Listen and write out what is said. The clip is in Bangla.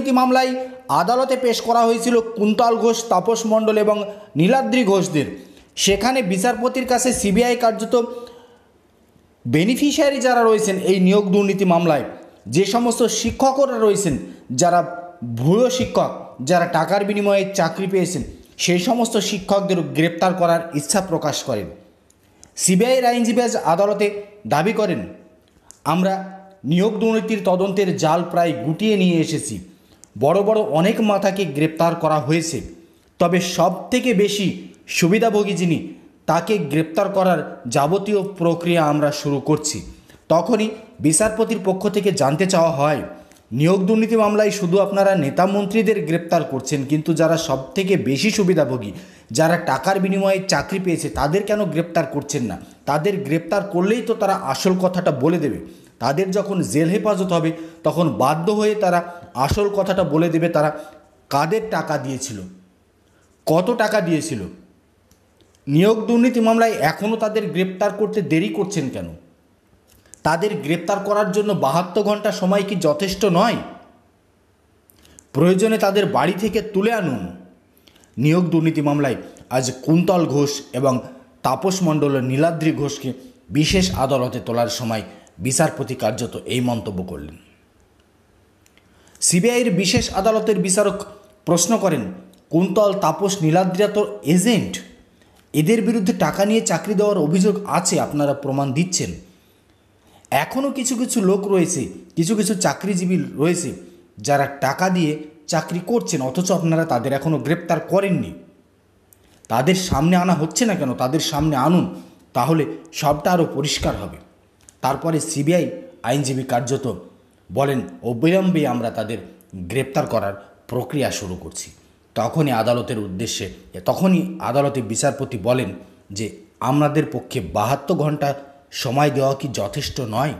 দুর্নীতি মামলায় আদালতে পেশ করা হয়েছিল কুন্তল ঘোষ তাপস মণ্ডল এবং নীলাদ্রি ঘোষদের সেখানে বিচারপতির কাছে সিবিআই কার্যত বেনিফিশিয়ারি যারা রয়েছেন এই নিয়োগ দুর্নীতি মামলায় যে সমস্ত শিক্ষকরা রয়েছেন যারা ভুয়ো শিক্ষক যারা টাকার বিনিময়ে চাকরি পেয়েছেন সেই সমস্ত শিক্ষকদের গ্রেপ্তার করার ইচ্ছা প্রকাশ করেন সিবিআইয়ের আইনজীবী আদালতে দাবি করেন আমরা নিয়োগ দুর্নীতির তদন্তের জাল প্রায় গুটিয়ে নিয়ে এসেছি বড় বড় অনেক মাথাকে গ্রেপ্তার করা হয়েছে তবে সব থেকে বেশি সুবিধাভোগী যিনি তাকে গ্রেপ্তার করার যাবতীয় প্রক্রিয়া আমরা শুরু করছি তখনই বিচারপতির পক্ষ থেকে জানতে চাওয়া হয় নিয়োগ দুর্নীতি মামলায় শুধু আপনারা নেতা মন্ত্রীদের গ্রেপ্তার করছেন কিন্তু যারা সব থেকে বেশি সুবিধাভোগী যারা টাকার বিনিময়ে চাকরি পেয়েছে তাদের কেন গ্রেপ্তার করছেন না তাদের গ্রেপ্তার করলেই তো তারা আসল কথাটা বলে দেবে তাদের যখন জেল হেফাজত হবে তখন বাধ্য হয়ে তারা আসল কথাটা বলে দেবে তারা কাদের টাকা দিয়েছিল কত টাকা দিয়েছিল নিয়োগ দুর্নীতি মামলায় এখনও তাদের গ্রেপ্তার করতে দেরি করছেন কেন তাদের গ্রেপ্তার করার জন্য বাহাত্তর ঘন্টা সময় কি যথেষ্ট নয় প্রয়োজনে তাদের বাড়ি থেকে তুলে আনুন নিয়োগ দুর্নীতি মামলায় আজ কুন্তল ঘোষ এবং তাপস মণ্ডল নীলাদ্রি ঘোষকে বিশেষ আদালতে তোলার সময় বিচারপতি কার্যত এই মন্তব্য করলেন সিবিআইয়ের বিশেষ আদালতের বিচারক প্রশ্ন করেন কুন্তল তাপস নীলাদ্রিয়া তো এজেন্ট এদের বিরুদ্ধে টাকা নিয়ে চাকরি দেওয়ার অভিযোগ আছে আপনারা প্রমাণ দিচ্ছেন এখনও কিছু কিছু লোক রয়েছে কিছু কিছু চাকরিজীবী রয়েছে যারা টাকা দিয়ে চাকরি করছেন অথচ আপনারা তাদের এখনও গ্রেপ্তার করেননি তাদের সামনে আনা হচ্ছে না কেন তাদের সামনে আনুন তাহলে সবটা আরও পরিষ্কার হবে তারপরে সিবিআই আইনজীবী কার্যত বলেন অবিলম্বে আমরা তাদের গ্রেপ্তার করার প্রক্রিয়া শুরু করছি তখনই আদালতের উদ্দেশ্যে তখনই আদালতে বিচারপতি বলেন যে আমাদের পক্ষে বাহাত্তর ঘন্টা সময় দেওয়া কি যথেষ্ট নয়